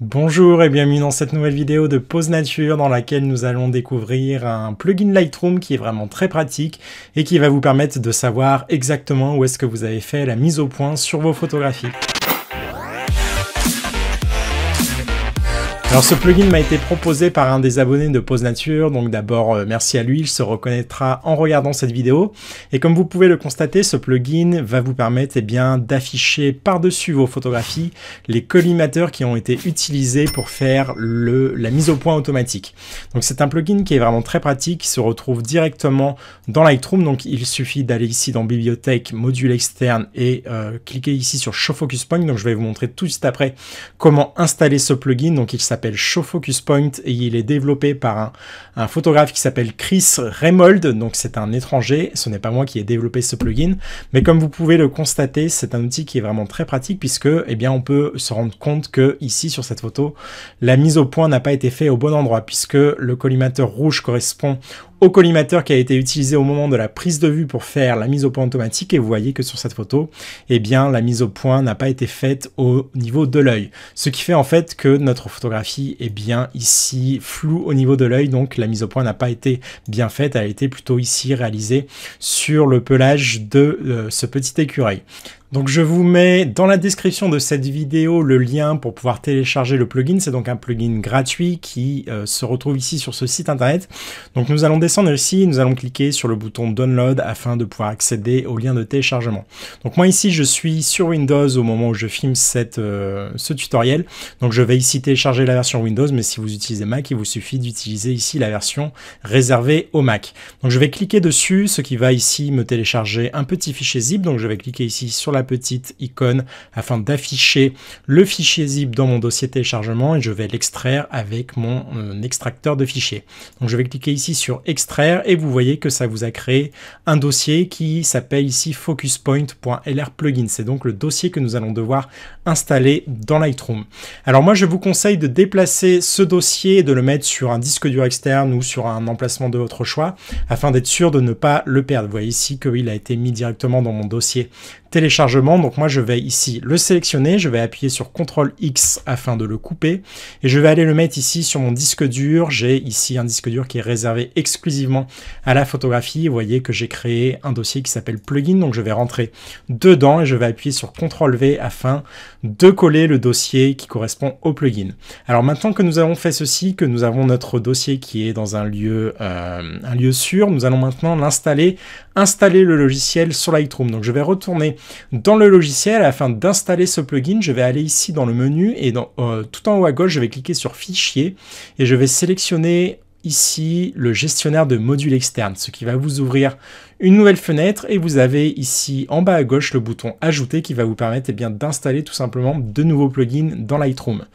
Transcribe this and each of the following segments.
Bonjour et bienvenue dans cette nouvelle vidéo de Pause Nature dans laquelle nous allons découvrir un plugin Lightroom qui est vraiment très pratique et qui va vous permettre de savoir exactement où est-ce que vous avez fait la mise au point sur vos photographies. Alors ce plugin m'a été proposé par un des abonnés de pose Nature, donc d'abord euh, merci à lui, il se reconnaîtra en regardant cette vidéo. Et comme vous pouvez le constater, ce plugin va vous permettre eh bien d'afficher par-dessus vos photographies les collimateurs qui ont été utilisés pour faire le, la mise au point automatique. Donc c'est un plugin qui est vraiment très pratique, qui se retrouve directement dans Lightroom, donc il suffit d'aller ici dans Bibliothèque, Module externe et euh, cliquer ici sur Show Focus Point, donc je vais vous montrer tout de suite après comment installer ce plugin, donc il s'appelle appelle Show Focus Point et il est développé par un, photographe qui s'appelle Chris remold donc c'est un étranger, ce n'est pas moi qui ai développé ce plugin, mais comme vous pouvez le constater, c'est un outil qui est vraiment très pratique puisque eh bien, on peut se rendre compte que ici sur cette photo, la mise au point n'a pas été faite au bon endroit puisque le collimateur rouge correspond au collimateur qui a été utilisé au moment de la prise de vue pour faire la mise au point automatique et vous voyez que sur cette photo, eh bien la mise au point n'a pas été faite au niveau de l'œil. Ce qui fait en fait que notre photographie est bien ici floue au niveau de l'œil, donc la mise au point n'a pas été bien faite, elle a été plutôt ici réalisée sur le pelage de euh, ce petit écureuil. Donc je vous mets dans la description de cette vidéo le lien pour pouvoir télécharger le plugin. C'est donc un plugin gratuit qui euh, se retrouve ici sur ce site internet. Donc nous allons descendre ici, nous allons cliquer sur le bouton Download afin de pouvoir accéder au lien de téléchargement. Donc moi ici je suis sur Windows au moment où je filme cette, euh, ce tutoriel. Donc je vais ici télécharger la version Windows, mais si vous utilisez Mac, il vous suffit d'utiliser ici la version réservée au Mac. Donc je vais cliquer dessus, ce qui va ici me télécharger un petit fichier zip. Donc je vais cliquer ici sur la petite icône afin d'afficher le fichier zip dans mon dossier téléchargement et je vais l'extraire avec mon euh, extracteur de fichiers. Donc je vais cliquer ici sur extraire et vous voyez que ça vous a créé un dossier qui s'appelle ici focuspoint.lr plugin. C'est donc le dossier que nous allons devoir installer dans Lightroom. Alors moi je vous conseille de déplacer ce dossier et de le mettre sur un disque dur externe ou sur un emplacement de votre choix afin d'être sûr de ne pas le perdre. Vous voyez ici il a été mis directement dans mon dossier téléchargement donc moi, je vais ici le sélectionner, je vais appuyer sur CTRL X afin de le couper et je vais aller le mettre ici sur mon disque dur. J'ai ici un disque dur qui est réservé exclusivement à la photographie. Vous voyez que j'ai créé un dossier qui s'appelle plugin, donc je vais rentrer dedans et je vais appuyer sur CTRL V afin de coller le dossier qui correspond au plugin. Alors maintenant que nous avons fait ceci, que nous avons notre dossier qui est dans un lieu, euh, un lieu sûr, nous allons maintenant l'installer, installer le logiciel sur Lightroom. Donc je vais retourner dans le logiciel, afin d'installer ce plugin, je vais aller ici dans le menu et euh, tout en haut à gauche, je vais cliquer sur Fichier et je vais sélectionner ici le gestionnaire de modules externes, ce qui va vous ouvrir une nouvelle fenêtre et vous avez ici en bas à gauche le bouton ajouter qui va vous permettre et eh bien d'installer tout simplement de nouveaux plugins dans Lightroom.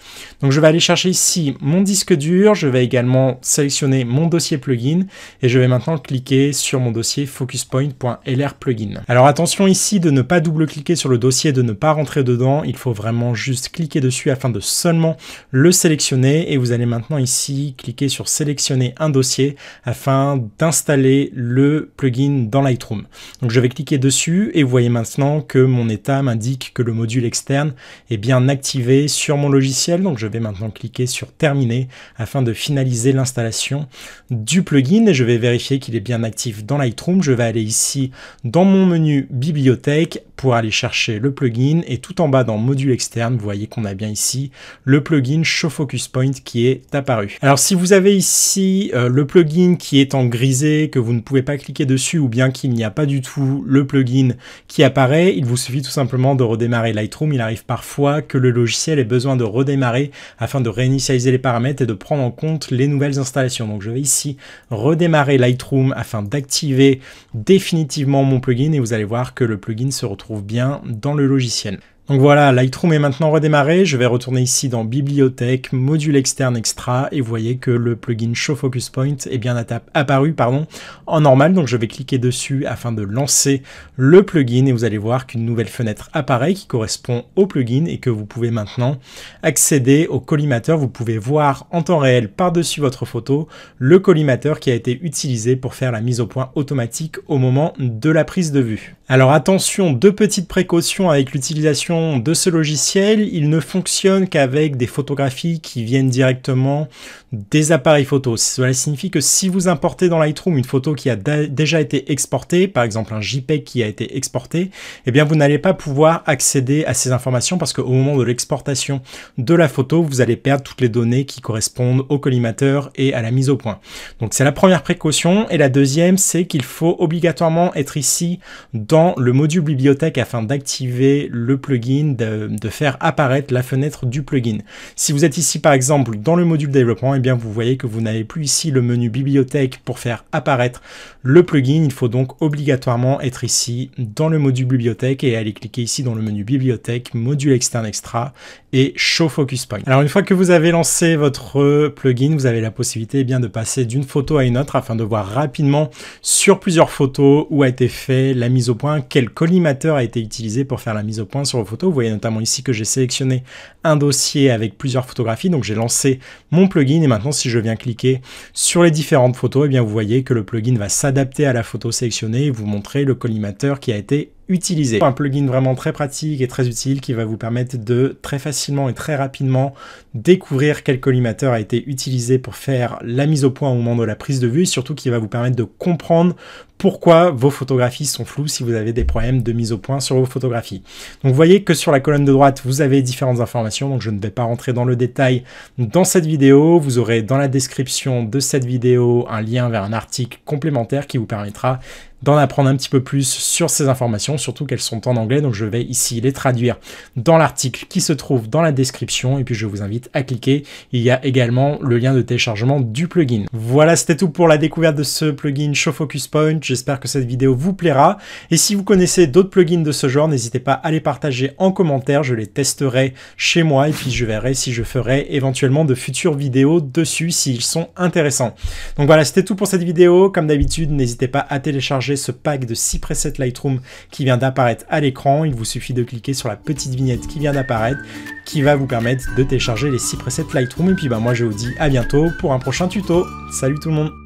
Donc je vais aller chercher ici mon disque dur, je vais également sélectionner mon dossier plugin et je vais maintenant cliquer sur mon dossier focuspoint.lr plugin. Alors attention ici de ne pas double-cliquer sur le dossier, de ne pas rentrer dedans, il faut vraiment juste cliquer dessus afin de seulement le sélectionner et vous allez maintenant ici cliquer sur sélectionner un dossier afin d'installer le plugin Lightroom. Donc je vais cliquer dessus et vous voyez maintenant que mon état m'indique que le module externe est bien activé sur mon logiciel. Donc je vais maintenant cliquer sur terminer afin de finaliser l'installation du plugin et je vais vérifier qu'il est bien actif dans Lightroom. Je vais aller ici dans mon menu bibliothèque pour aller chercher le plugin et tout en bas dans module externe, vous voyez qu'on a bien ici le plugin Show Focus Point qui est apparu. Alors si vous avez ici euh, le plugin qui est en grisé, que vous ne pouvez pas cliquer dessus ou bien qu'il n'y a pas du tout le plugin qui apparaît. Il vous suffit tout simplement de redémarrer Lightroom. Il arrive parfois que le logiciel ait besoin de redémarrer afin de réinitialiser les paramètres et de prendre en compte les nouvelles installations. Donc je vais ici redémarrer Lightroom afin d'activer définitivement mon plugin et vous allez voir que le plugin se retrouve bien dans le logiciel. Donc voilà, Lightroom est maintenant redémarré, je vais retourner ici dans Bibliothèque, Module externe extra, et vous voyez que le plugin Show Focus Point est bien apparu pardon, en normal, donc je vais cliquer dessus afin de lancer le plugin, et vous allez voir qu'une nouvelle fenêtre apparaît qui correspond au plugin, et que vous pouvez maintenant accéder au collimateur, vous pouvez voir en temps réel par-dessus votre photo le collimateur qui a été utilisé pour faire la mise au point automatique au moment de la prise de vue. Alors attention, deux petites précautions avec l'utilisation de ce logiciel, il ne fonctionne qu'avec des photographies qui viennent directement des appareils photo. Cela signifie que si vous importez dans Lightroom une photo qui a déjà été exportée, par exemple un JPEG qui a été exporté, eh bien vous n'allez pas pouvoir accéder à ces informations parce qu'au moment de l'exportation de la photo, vous allez perdre toutes les données qui correspondent au collimateur et à la mise au point. Donc c'est la première précaution. Et la deuxième, c'est qu'il faut obligatoirement être ici dans le module bibliothèque afin d'activer le plugin de, faire apparaître la fenêtre du plugin. Si vous êtes ici par exemple dans le module développement, et eh bien vous voyez que vous n'avez plus ici le menu bibliothèque pour faire apparaître le plugin. Il faut donc obligatoirement être ici dans le module bibliothèque et aller cliquer ici dans le menu bibliothèque, module externe extra, et Show Focus Point. Alors une fois que vous avez lancé votre plugin, vous avez la possibilité eh bien de passer d'une photo à une autre afin de voir rapidement sur plusieurs photos où a été fait la mise au point, quel collimateur a été utilisé pour faire la mise au point sur vos photos. Vous voyez notamment ici que j'ai sélectionné un dossier avec plusieurs photographies, donc j'ai lancé mon plugin et maintenant si je viens cliquer sur les différentes photos, Et eh bien vous voyez que le plugin va s'adapter à la photo sélectionnée et vous montrer le collimateur qui a été utiliser. Un plugin vraiment très pratique et très utile qui va vous permettre de très facilement et très rapidement découvrir quel collimateur a été utilisé pour faire la mise au point au moment de la prise de vue surtout qui va vous permettre de comprendre pourquoi vos photographies sont floues si vous avez des problèmes de mise au point sur vos photographies. Donc vous voyez que sur la colonne de droite, vous avez différentes informations, donc je ne vais pas rentrer dans le détail dans cette vidéo. Vous aurez dans la description de cette vidéo un lien vers un article complémentaire qui vous permettra d'en apprendre un petit peu plus sur ces informations, surtout qu'elles sont en anglais, donc je vais ici les traduire dans l'article qui se trouve dans la description, et puis je vous invite à cliquer, il y a également le lien de téléchargement du plugin. Voilà, c'était tout pour la découverte de ce plugin Show Focus Point, j'espère que cette vidéo vous plaira, et si vous connaissez d'autres plugins de ce genre, n'hésitez pas à les partager en commentaire, je les testerai chez moi, et puis je verrai si je ferai éventuellement de futures vidéos dessus s'ils sont intéressants. Donc voilà, c'était tout pour cette vidéo, comme d'habitude, n'hésitez pas à télécharger ce pack de 6 presets Lightroom qui vient d'apparaître à l'écran. Il vous suffit de cliquer sur la petite vignette qui vient d'apparaître qui va vous permettre de télécharger les 6 presets Lightroom. Et puis bah, moi je vous dis à bientôt pour un prochain tuto. Salut tout le monde